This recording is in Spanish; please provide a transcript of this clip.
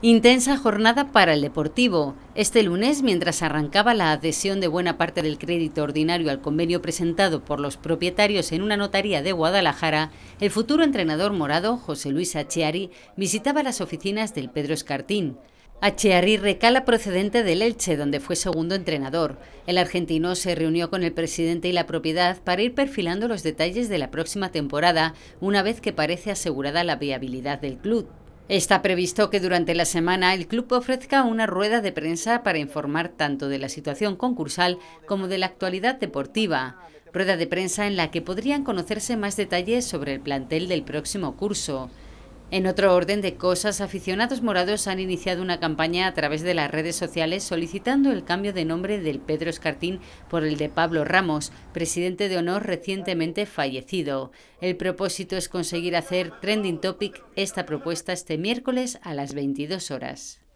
Intensa jornada para el Deportivo. Este lunes, mientras arrancaba la adhesión de buena parte del crédito ordinario al convenio presentado por los propietarios en una notaría de Guadalajara, el futuro entrenador morado, José Luis Achiari, visitaba las oficinas del Pedro Escartín. Achiari recala procedente del Elche, donde fue segundo entrenador. El argentino se reunió con el presidente y la propiedad para ir perfilando los detalles de la próxima temporada, una vez que parece asegurada la viabilidad del club. Está previsto que durante la semana el club ofrezca una rueda de prensa para informar tanto de la situación concursal como de la actualidad deportiva. Rueda de prensa en la que podrían conocerse más detalles sobre el plantel del próximo curso. En otro orden de cosas, aficionados morados han iniciado una campaña a través de las redes sociales solicitando el cambio de nombre del Pedro Escartín por el de Pablo Ramos, presidente de honor recientemente fallecido. El propósito es conseguir hacer trending topic esta propuesta este miércoles a las 22 horas.